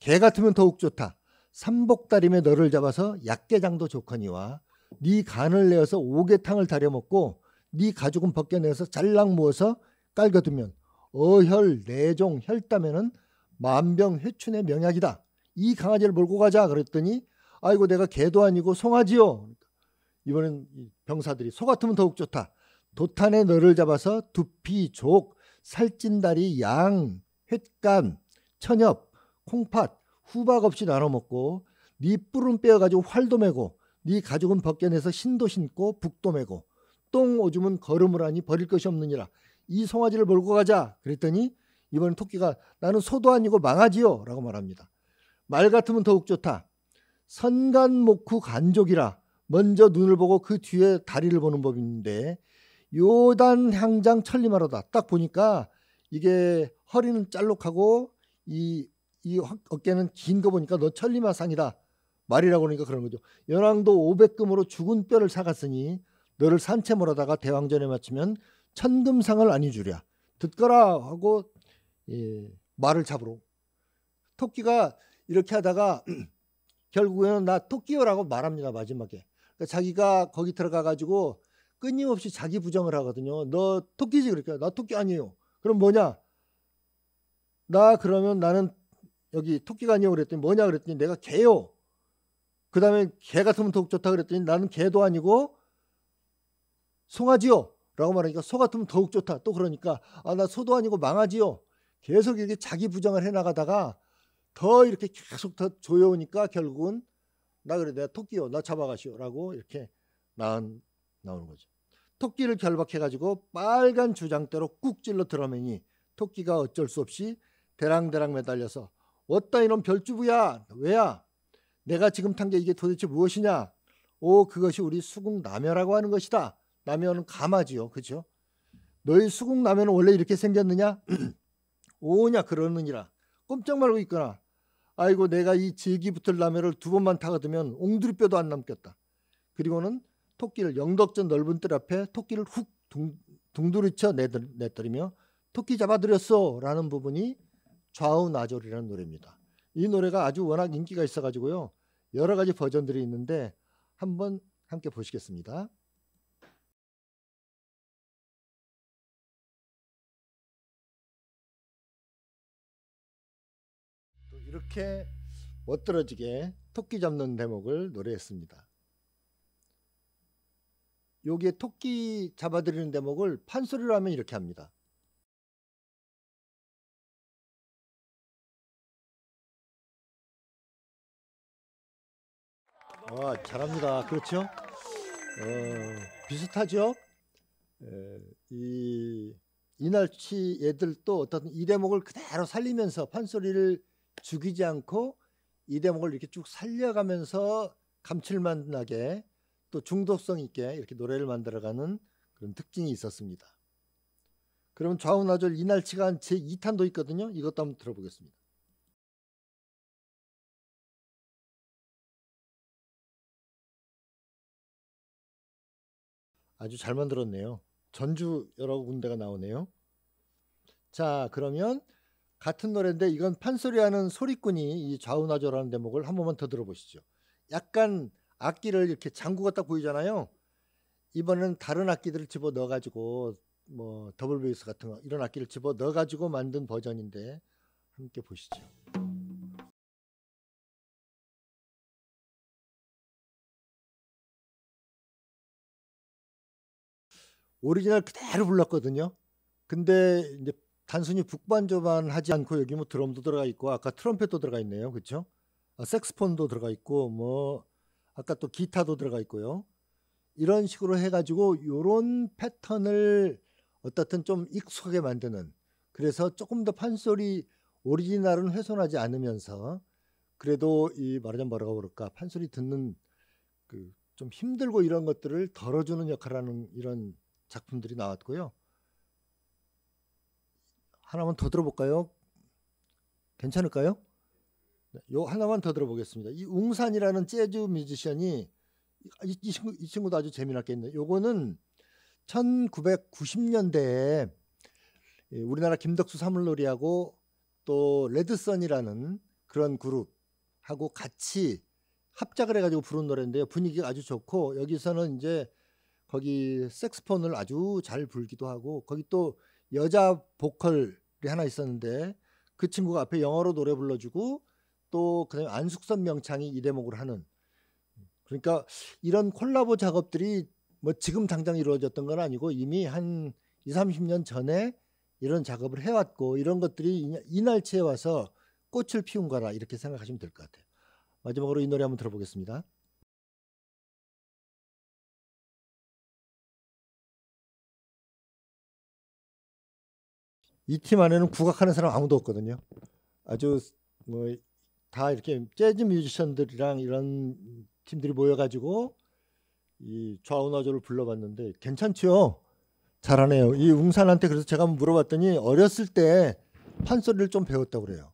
개 같으면 더욱 좋다 삼복다림에 너를 잡아서 약계장도 좋거니와 네 간을 내어서 오개탕을 다려 먹고 네 가죽은 벗겨내서 잘랑 모어서 깔겨두면 어혈 내종 혈담에는 만병 회춘의 명약이다. 이 강아지를 몰고 가자 그랬더니 아이고 내가 개도 아니고 송아지요. 이번엔 병사들이 소 같으면 더욱 좋다. 도탄에 너를 잡아서 두피, 족, 살찐다리, 양, 횟감, 천엽, 콩팥, 후박 없이 나눠 먹고 네 뿔은 빼어 가지고 활도 메고네 가죽은 벗겨내서 신도 신고 북도 메고똥 오줌은 걸음을 하니 버릴 것이 없느니라 이 송아지를 몰고 가자 그랬더니 이번엔 토끼가 나는 소도 아니고 망아지요 라고 말합니다. 말 같으면 더욱 좋다. 선간목후 간족이라 먼저 눈을 보고 그 뒤에 다리를 보는 법인데 요단 향장 천리마로다 딱 보니까 이게 허리는 짤록하고 이이 어깨는 긴 거 보니까 너 천리마상이다. 말이라고 하니까 그런 거죠. 연왕도 500금으로 죽은 뼈를 사갔으니 너를 산채몰 하다가 대왕전에 맞추면 천금상을 안니 주랴. 듣거라 하고 예, 말을 잡으러 토끼가 이렇게 하다가 결국에는 나 토끼요라고 말합니다 마지막에 그러니까 자기가 거기 들어가 가지고 끊임없이 자기 부정을 하거든요 너 토끼지 그렇게까나 그러니까 토끼 아니에요 그럼 뭐냐 나 그러면 나는 여기 토끼가 아니요 그랬더니 뭐냐 그랬더니 내가 개요. 그 다음에 개 같으면 더욱 좋다 그랬더니 나는 개도 아니고 송아지요. 라고 말하니까 소 같으면 더욱 좋다. 또 그러니까 아, 나 소도 아니고 망아지요. 계속 이렇게 자기 부정을 해 나가다가 더 이렇게 계속 더 조여오니까 결국은 나 그래 내가 토끼요. 나 잡아가시오라고 이렇게 나은 나오는 거죠. 토끼를 결박해 가지고 빨간 주장대로 꾹 찔러 들어매니 토끼가 어쩔 수 없이 대랑대랑 매달려서 어따 이런 별주부야 왜야 내가 지금 탄 게 이게 도대체 무엇이냐 오 그것이 우리 수국남녀라고 하는 것이다 남녀는 가마지요 그죠 너희 수국남녀는 원래 이렇게 생겼느냐 오냐 그러느니라 꼼짝 말고 있거나 아이고 내가 이 질기 붙을 남해를 두 번만 타거든면 옹두리뼈도 안 남겼다. 그리고는 토끼를 영덕전 넓은 뜰 앞에 토끼를 훅 둥, 둥두리쳐 내들, 내더리며 토끼 잡아들였어 라는 부분이 좌우 나졸이라는 노래입니다. 이 노래가 아주 워낙 인기가 있어가지고요. 여러 가지 버전들이 있는데 한번 함께 보시겠습니다. 또 이렇게 멋들어지게 토끼 잡는 대목을 노래했습니다. 여기에 토끼 잡아드리는 대목을 판소리로 하면 이렇게 합니다. 아, 잘합니다. 그렇죠? 어, 비슷하죠? 에, 예, 이 이날치 얘들도 어떤 이 대목을 그대로 살리면서 판소리를 죽이지 않고 이 대목을 이렇게 쭉 살려가면서 감칠맛 나게 또 중독성 있게 이렇게 노래를 만들어가는 그런 특징이 있었습니다. 그럼 좌우나졸 이날치가 한 제 2탄도 있거든요. 이것도 한번 들어보겠습니다. 아주 잘 만들었네요. 전주 여러 군데가 나오네요. 자, 그러면 같은 노래인데 이건 판소리하는 소리꾼이 이 좌우나조라는 대목을 한 번만 더 들어보시죠. 약간 악기를 이렇게 장구가 딱 보이잖아요. 이번에는 다른 악기들을 집어 넣어가지고 뭐 더블 베이스 같은 거 이런 악기를 집어 넣어가지고 만든 버전인데 함께 보시죠. 오리지널 그대로 불렀거든요. 근데 이제 단순히 북반조만 하지 않고 여기 뭐 드럼도 들어가 있고 아까 트럼펫도 들어가 있네요. 그렇죠? 아, 색스폰도 들어가 있고 뭐 아까 또 기타도 들어가 있고요. 이런 식으로 해가지고 요런 패턴을 어떻든 좀 익숙하게 만드는 그래서 조금 더 판소리 오리지널은 훼손하지 않으면서 그래도 이 말하자면 뭐라고 그럴까 판소리 듣는 그 좀 힘들고 이런 것들을 덜어주는 역할하는 이런 작품들이 나왔고요. 하나만 더 들어볼까요? 괜찮을까요? 네, 요 하나만 더 들어보겠습니다. 이 웅산이라는 재즈 뮤지션이 이, 이, 친구, 이 친구도 아주 재미나게겠네요 요거는 1990년대에 우리나라 김덕수 사물놀이하고 또 레드선이라는 그런 그룹하고 같이 합작을 해가지고 부른 노래인데요. 분위기가 아주 좋고 여기서는 이제 거기 색스폰을 아주 잘 불기도 하고 거기 또 여자 보컬이 하나 있었는데 그 친구가 앞에 영어로 노래 불러주고 또 그다음에 안숙선 명창이 이 대목을 하는 그러니까 이런 콜라보 작업들이 뭐 지금 당장 이루어졌던 건 아니고 이미 한 2, 30년 전에 이런 작업을 해왔고 이런 것들이 이 날치에 와서 꽃을 피운 거라 이렇게 생각하시면 될 것 같아요. 마지막으로 이 노래 한번 들어보겠습니다. 이팀 안에는 국악하는 사람 아무도 없거든요. 아주 뭐 다 이렇게 재즈 뮤지션들이랑 이런 팀들이 모여가지고 이 좌우나조를 불러봤는데 괜찮죠? 잘하네요. 이 웅산한테 그래서 제가 한번 물어봤더니 어렸을 때 판소리를 좀 배웠다고 그래요.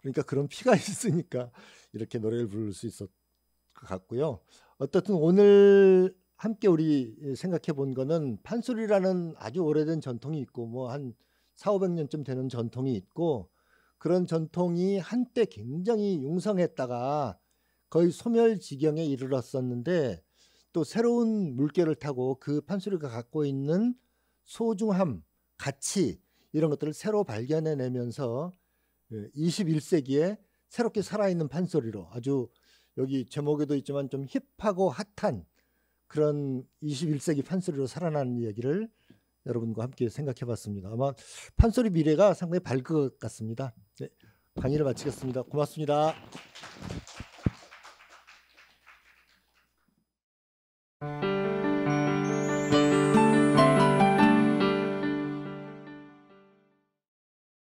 그러니까 그런 피가 있으니까 이렇게 노래를 부를 수 있었 것 같고요. 어떻든 오늘 함께 우리 생각해 본 거는 판소리라는 아주 오래된 전통이 있고 뭐한 사오백 년쯤 되는 전통이 있고 그런 전통이 한때 굉장히 융성했다가 거의 소멸 지경에 이르렀었는데 또 새로운 물결을 타고 그 판소리가 갖고 있는 소중함, 가치 이런 것들을 새로 발견해내면서 21세기에 예, 새롭게 살아있는 판소리로 아주 여기 제목에도 있지만 좀 힙하고 핫한 그런 21세기 판소리로 살아나는 이야기를 여러분과 함께 생각해 봤습니다. 아마 판소리 미래가 상당히 밝을 것 같습니다. 네, 강의를 마치겠습니다. 고맙습니다.